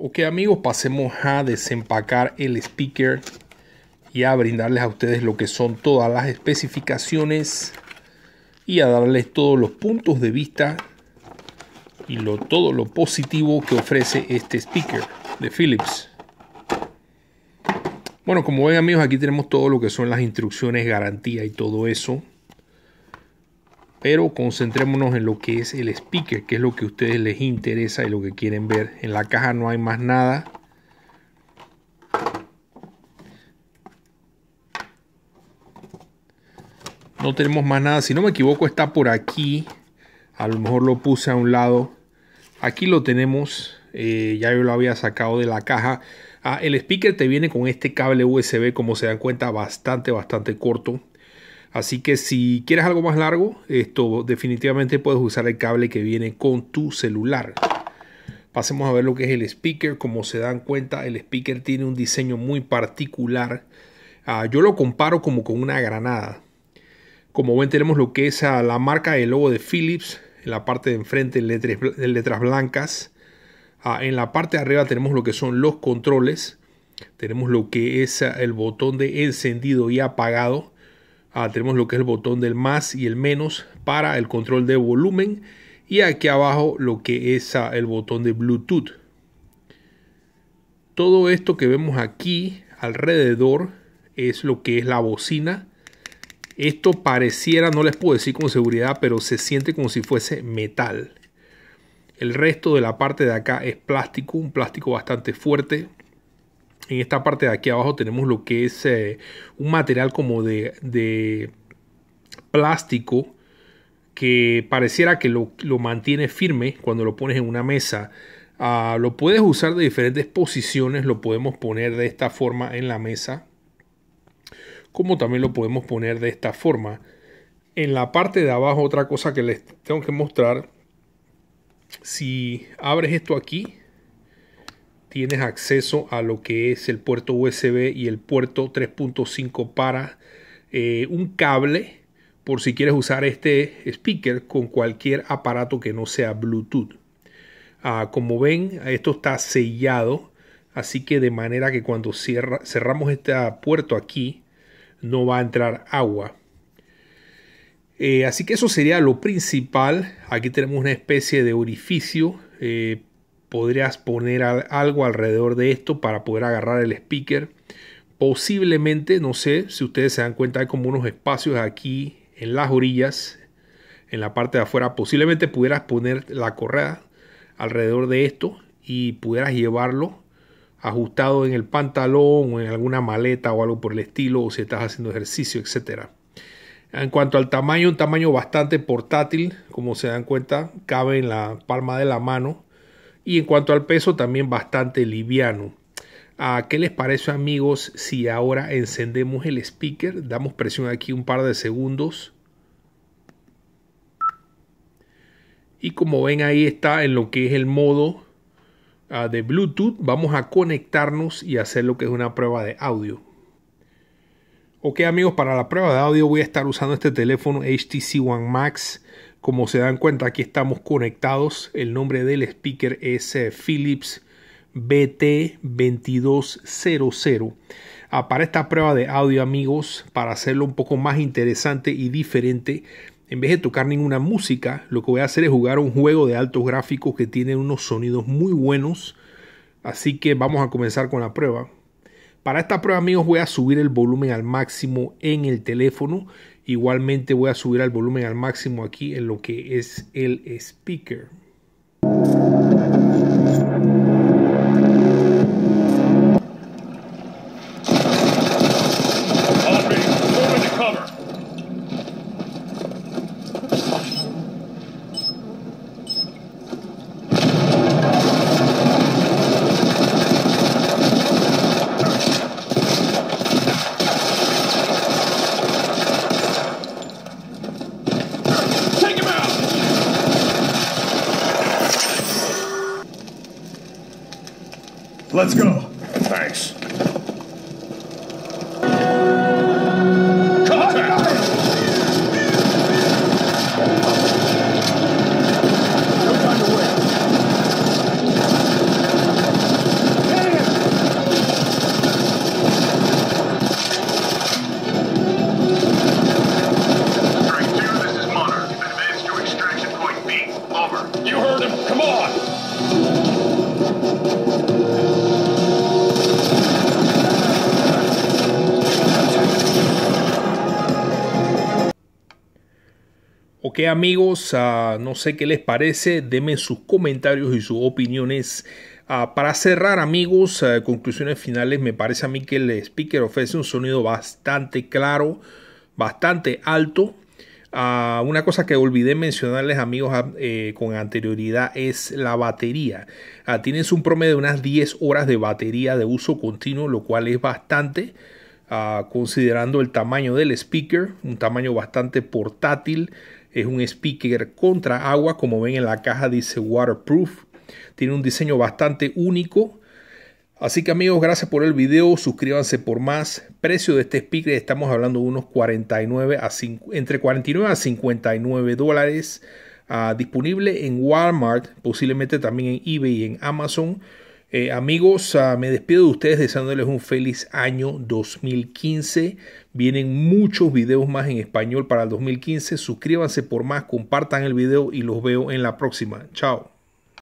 Ok amigos, pasemos a desempacar el speaker y a brindarles a ustedes lo que son todas las especificaciones y a darles todos los puntos de vista y lo, todo lo positivo que ofrece este speaker de Philips. Bueno, como ven amigos, aquí tenemos todo lo que son las instrucciones, garantía y todo eso. Pero concentrémonos en lo que es el speaker, que es lo que a ustedes les interesa y lo que quieren ver. En la caja no hay más nada. No tenemos más nada. Si no me equivoco está por aquí. A lo mejor lo puse a un lado. Aquí lo tenemos. Eh, ya yo lo había sacado de la caja. Ah, el speaker te viene con este cable USB, como se dan cuenta, bastante, bastante corto. Así que si quieres algo más largo, esto definitivamente puedes usar el cable que viene con tu celular. Pasemos a ver lo que es el speaker. Como se dan cuenta, el speaker tiene un diseño muy particular. Ah, yo lo comparo como con una granada. Como ven, tenemos lo que es ah, la marca del logo de Philips. En la parte de enfrente, en letras, blancas. Ah, en la parte de arriba tenemos lo que son los controles. Tenemos lo que es el botón de encendido y apagado. Ah, tenemos lo que es el botón del más y el menos para el control de volumen y aquí abajo lo que es ah, el botón de Bluetooth. Todo esto que vemos aquí alrededor es lo que es la bocina. Esto pareciera, no les puedo decir con seguridad, pero se siente como si fuese metal. El resto de la parte de acá es plástico, un plástico bastante fuerte en esta parte de aquí abajo tenemos lo que es eh, un material como de, plástico que pareciera que lo, mantiene firme cuando lo pones en una mesa. Ah, lo puedes usar de diferentes posiciones, lo podemos poner de esta forma en la mesa, como también lo podemos poner de esta forma. En la parte de abajo otra cosa que les tengo que mostrar, si abres esto aquí, tienes acceso a lo que es el puerto USB y el puerto 3.5 para eh, un cable por si quieres usar este speaker con cualquier aparato que no sea Bluetooth. Ah, como ven, esto está sellado, así que de manera que cuando cerramos este puerto aquí, no va a entrar agua. Eh, así que eso sería lo principal. Aquí tenemos una especie de orificio eh, podrías poner algo alrededor de esto para poder agarrar el speaker. Posiblemente, no sé si ustedes se dan cuenta, hay como unos espacios aquí en las orillas, en la parte de afuera. Posiblemente pudieras poner la correa alrededor de esto y pudieras llevarlo ajustado en el pantalón o en alguna maleta o algo por el estilo, o si estás haciendo ejercicio, etcétera. En cuanto al tamaño, un tamaño bastante portátil, como se dan cuenta, cabe en la palma de la mano y en cuanto al peso también bastante liviano. ¿A ah, ¿Qué les parece amigos si ahora encendemos el speaker? Damos presión aquí un par de segundos. Y como ven ahí está en lo que es el modo ah, de Bluetooth. Vamos a conectarnos y hacer lo que es una prueba de audio. Ok amigos, para la prueba de audio voy a estar usando este teléfono HTC One Max como se dan cuenta, aquí estamos conectados. El nombre del speaker es eh, Philips BT2200. Ah, para esta prueba de audio, amigos, para hacerlo un poco más interesante y diferente, en vez de tocar ninguna música, lo que voy a hacer es jugar un juego de altos gráficos que tiene unos sonidos muy buenos. Así que vamos a comenzar con la prueba. Para esta prueba, amigos, voy a subir el volumen al máximo en el teléfono Igualmente voy a subir al volumen al máximo aquí en lo que es el speaker. Let's go. amigos, ah, no sé qué les parece, denme sus comentarios y sus opiniones. Ah, para cerrar amigos, ah, conclusiones finales, me parece a mí que el speaker ofrece un sonido bastante claro, bastante alto. una cosa que olvidé mencionarles amigos eh, con anterioridad es la batería. tienes un promedio de unas 10 horas de batería de uso continuo, lo cual es bastante. considerando el tamaño del speaker, un tamaño bastante portátil, es un speaker contra agua, como ven en la caja dice waterproof. Tiene un diseño bastante único. Así que amigos, gracias por el video, suscríbanse por más. Precio de este speaker estamos hablando de unos 49 a 5, entre 49 a 59 dólares. Ah, disponible en Walmart, posiblemente también en eBay y en Amazon. Eh, amigos, ah, me despido de ustedes deseándoles un feliz año 2015. Vienen muchos videos más en español para el 2015. Suscríbanse por más, compartan el video y los veo en la próxima. Chao.